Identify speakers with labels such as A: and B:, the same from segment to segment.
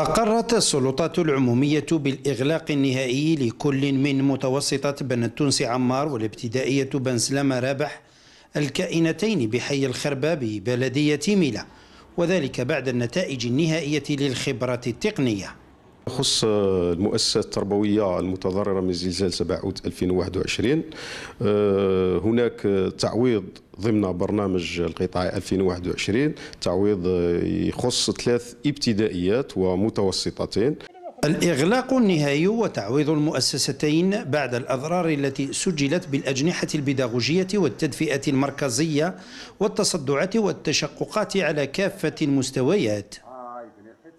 A: أقرت السلطات العمومية بالإغلاق النهائي لكل من متوسطة بن التونسي عمار والابتدائية بن سلامة رابح الكائنتين بحي الخربة ببلدية ميلا وذلك بعد النتائج النهائية للخبرة التقنية
B: يخص المؤسسة التربوية المتضررة من زلزال أوت 2021 آه، هناك تعويض ضمن برنامج القطاع 2021 تعويض يخص ثلاث ابتدائيات ومتوسطتين
A: الإغلاق النهائي وتعويض المؤسستين بعد الأضرار التي سجلت بالأجنحة البيداغوجية والتدفئة المركزية والتصدعات والتشققات على كافة المستويات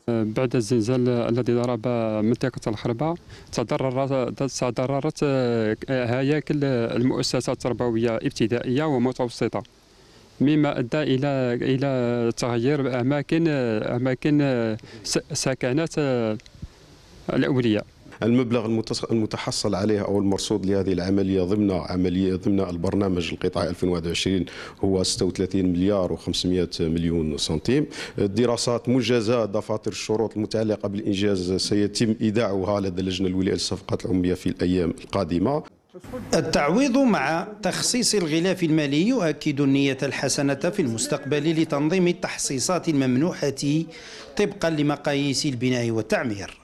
C: بعد الزلزال الذي ضرب منطقة الحربة تضررت تضررت آه، هياكل المؤسسات التربوية ابتدائية ومتوسطة مما ادى الى الى تغيير اماكن اماكن سكنات الاولياء المبلغ المتحصل
B: عليه أو المرصود لهذه العملية ضمن عملية ضمن البرنامج القطاع 2021 هو 36 مليار و500 مليون سنتيم الدراسات مجازة دفاتر الشروط المتعلقة بالإنجاز سيتم إيداعها لدى اللجنة الولائية للصفقات العمومية في الأيام القادمة
A: التعويض مع تخصيص الغلاف المالي يؤكد النية الحسنة في المستقبل لتنظيم التحصيصات الممنوحة طبقا لمقاييس البناء والتعمير